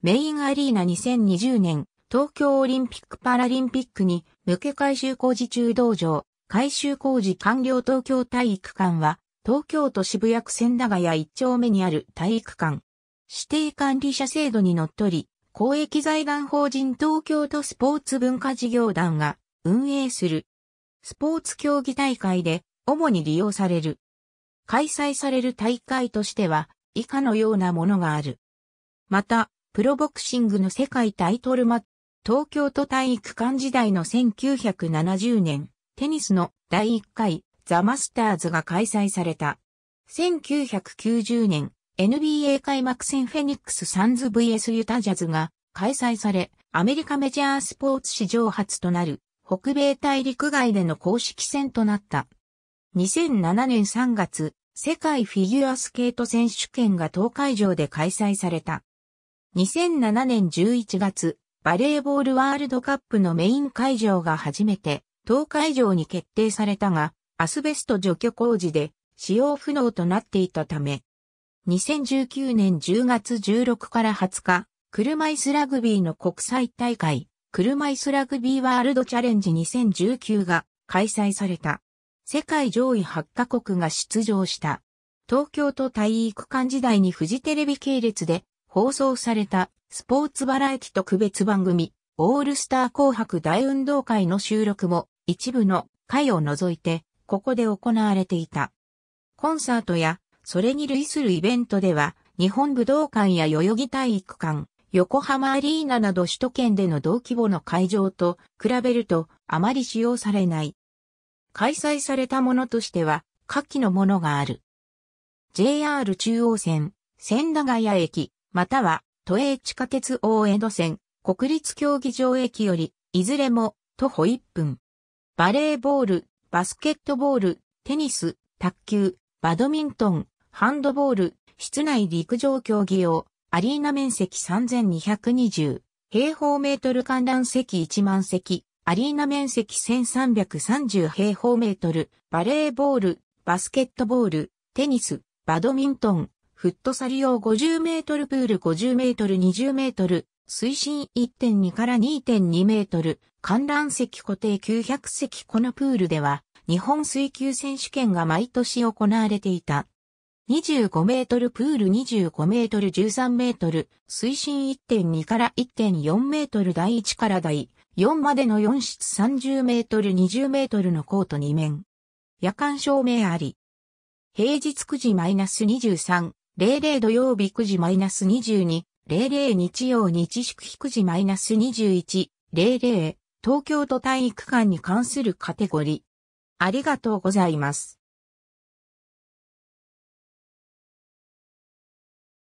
メインアリーナ2020年東京オリンピック・パラリンピックに向け改修工事中道場、改修工事完了東京体育館は東京都渋谷区千駄ヶ谷丁目にある体育館。指定管理者制度にのっとり、公益財団法人東京都スポーツ文化事業団が運営する。スポーツ競技大会で主に利用される。開催される大会としては以下のようなものがある。また、プロボクシングの世界タイトルマッチ、東京都体育館時代の1970年、テニスの第1回ザ・マスターズが開催された。1990年、NBA 開幕戦フェニックス・サンズ VS ユタジャズが開催され、アメリカメジャースポーツ史上初となる北米大陸外での公式戦となった。2007年3月、世界フィギュアスケート選手権が東海上で開催された。2007年11月、バレーボールワールドカップのメイン会場が初めて、東会場に決定されたが、アスベスト除去工事で使用不能となっていたため、2019年10月16から20日、車椅子ラグビーの国際大会、車椅子ラグビーワールドチャレンジ2019が開催された。世界上位8カ国が出場した。東京都体育館時代にフジテレビ系列で放送されたスポーツバラエティ特別番組、オールスター紅白大運動会の収録も一部の回を除いて、ここで行われていた。コンサートや、それに類するイベントでは、日本武道館や代々木体育館、横浜アリーナなど首都圏での同規模の会場と比べるとあまり使用されない。開催されたものとしては、下記のものがある。JR 中央線、千駄ヶ谷駅、または都営地下鉄大江戸線、国立競技場駅より、いずれも徒歩1分。バレーボール、バスケットボール、テニス、卓球、バドミントン、ハンドボール、室内陸上競技用、アリーナ面積3220、平方メートル観覧席1万席、アリーナ面積1330平方メートル、バレーボール、バスケットボール、テニス、バドミントン、フットサル用50メートルプール50メートル20メートル、水深1.2から2.2メートル、観覧席固定900席このプールでは、日本水球選手権が毎年行われていた。25メートルプール25メートル13メートル、水深1.2から1.4メートル第1から第4までの4室30メートル20メートルのコート2面。夜間照明あり。平日9時 -23、00土曜日9時 -22、00日曜日祝日9時 -21、00東京都体育館に関するカテゴリー。ありがとうございます。